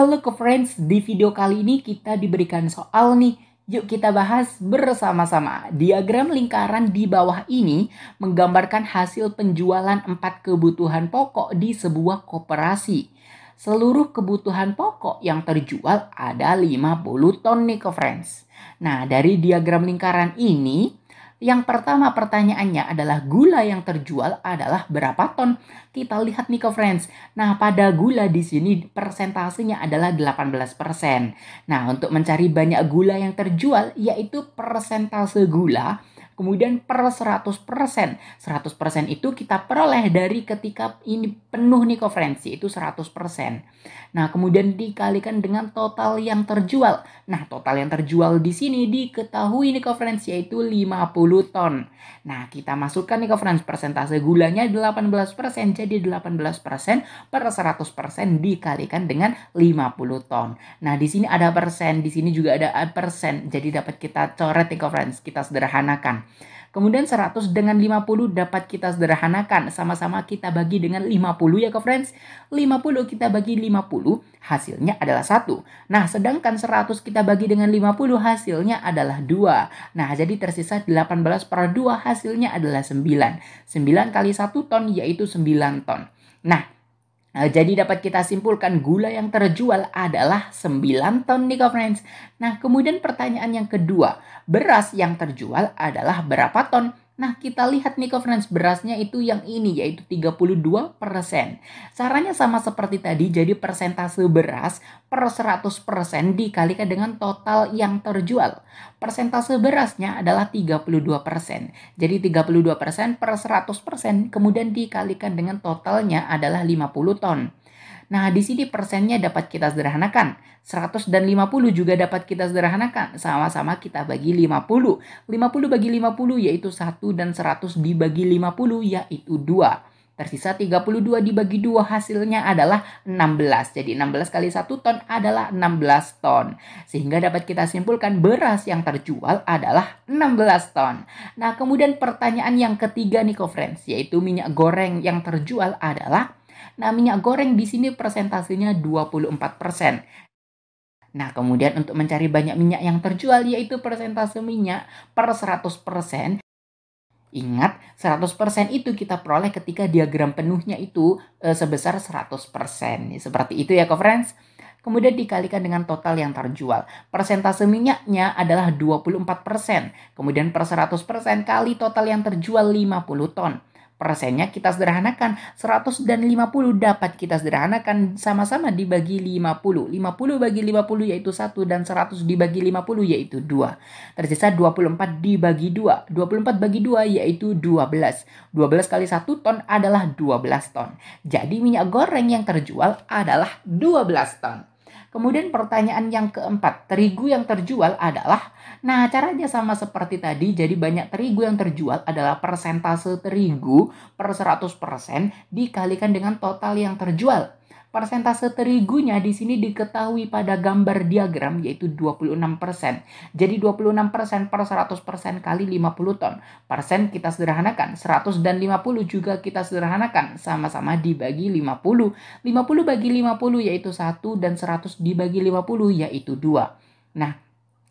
Halo ke friends, di video kali ini kita diberikan soal nih. Yuk kita bahas bersama-sama. Diagram lingkaran di bawah ini menggambarkan hasil penjualan empat kebutuhan pokok di sebuah koperasi. Seluruh kebutuhan pokok yang terjual ada 50 ton nih ke friends. Nah, dari diagram lingkaran ini yang pertama pertanyaannya adalah gula yang terjual adalah berapa ton? Kita lihat nih ke friends. Nah, pada gula di sini persentasenya adalah 18%. Nah, untuk mencari banyak gula yang terjual yaitu persentase gula Kemudian per 100%. 100% itu kita peroleh dari ketika ini penuh nih konferensi itu 100%. Nah, kemudian dikalikan dengan total yang terjual. Nah, total yang terjual di sini diketahui nih konferensi yaitu 50 ton. Nah, kita masukkan nih konferensi persentase gulanya 18%. Jadi 18% per 100% dikalikan dengan 50 ton. Nah, di sini ada persen, di sini juga ada persen. Jadi dapat kita coret nih konferensi, kita sederhanakan. Kemudian 100 dengan 50 dapat kita sederhanakan. Sama-sama kita bagi dengan 50 ya ke friends. 50 kita bagi 50 hasilnya adalah 1. Nah sedangkan 100 kita bagi dengan 50 hasilnya adalah 2. Nah jadi tersisa 18 per 2 hasilnya adalah 9. 9 kali 1 ton yaitu 9 ton. Nah Nah, jadi dapat kita simpulkan gula yang terjual adalah 9 ton nih friends. Nah, kemudian pertanyaan yang kedua, beras yang terjual adalah berapa ton? Nah, kita lihat nih conference berasnya itu yang ini yaitu 32%. Caranya sama seperti tadi, jadi persentase beras per 100% dikalikan dengan total yang terjual. Persentase berasnya adalah 32%. Jadi 32% per 100% kemudian dikalikan dengan totalnya adalah 50 ton. Nah, di sini persennya dapat kita sederhanakan. 100 dan 50 juga dapat kita sederhanakan. Sama-sama kita bagi 50. 50 bagi 50 yaitu 1 dan 100 dibagi 50 yaitu 2. Tersisa 32 dibagi 2 hasilnya adalah 16. Jadi 16 kali 1 ton adalah 16 ton. Sehingga dapat kita simpulkan beras yang terjual adalah 16 ton. Nah kemudian pertanyaan yang ketiga nih friends yaitu minyak goreng yang terjual adalah Nah, minyak goreng di sini persentasenya 24%. Nah, kemudian untuk mencari banyak minyak yang terjual yaitu persentase minyak per 100%. Ingat, 100% itu kita peroleh ketika diagram penuhnya itu e, sebesar 100%. Seperti itu ya, friends. Kemudian dikalikan dengan total yang terjual. Persentase minyaknya adalah 24%. Kemudian per 100% kali total yang terjual 50 ton. Persennya kita sederhanakan 100 dan 50 dapat kita sederhanakan sama-sama dibagi 50. 50 bagi 50 yaitu 1 dan 100 dibagi 50 yaitu 2. Tersisa 24 dibagi 2. 24 bagi 2 yaitu 12. 12 kali 1 ton adalah 12 ton. Jadi minyak goreng yang terjual adalah 12 ton. Kemudian pertanyaan yang keempat, terigu yang terjual adalah Nah, caranya sama seperti tadi. Jadi banyak terigu yang terjual adalah persentase terigu per 100% dikalikan dengan total yang terjual. Persentase terigunya di sini diketahui pada gambar diagram yaitu 26%. Jadi 26% per 100% kali 50 ton. Persen kita sederhanakan, 100 dan 50 juga kita sederhanakan, sama-sama dibagi 50. 50 bagi 50 yaitu 1 dan 100 dibagi 50 yaitu 2. Nah,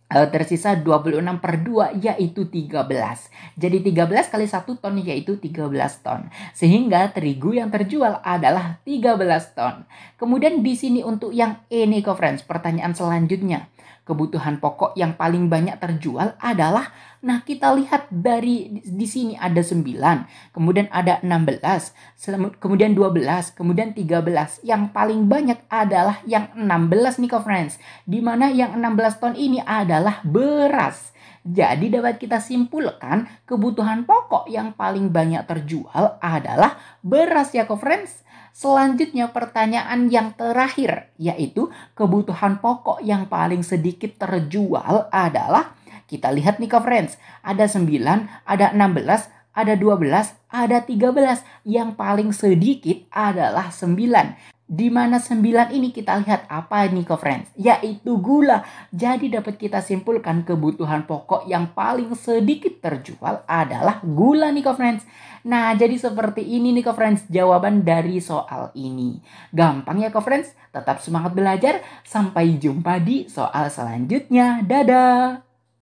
Eh, tersisa 26 per 2 yaitu 13. Jadi 13 kali 1 ton yaitu 13 ton. Sehingga terigu yang terjual adalah 13 ton. Kemudian di sini untuk yang ini kok friends, pertanyaan selanjutnya. Kebutuhan pokok yang paling banyak terjual adalah Nah, kita lihat dari di sini ada 9, kemudian ada 16, kemudian 12, kemudian 13. Yang paling banyak adalah yang 16 nih, friends. Di mana yang 16 ton ini adalah beras. Jadi dapat kita simpulkan kebutuhan pokok yang paling banyak terjual adalah beras ya friends. Selanjutnya pertanyaan yang terakhir yaitu kebutuhan pokok yang paling sedikit terjual adalah kita lihat nih ke friends, ada 9, ada 16, ada 12, ada 13. Yang paling sedikit adalah 9 di mana 9 ini kita lihat apa nih ke friends yaitu gula jadi dapat kita simpulkan kebutuhan pokok yang paling sedikit terjual adalah gula nih ke friends nah jadi seperti ini nih ke friends jawaban dari soal ini gampang ya ke friends tetap semangat belajar sampai jumpa di soal selanjutnya dadah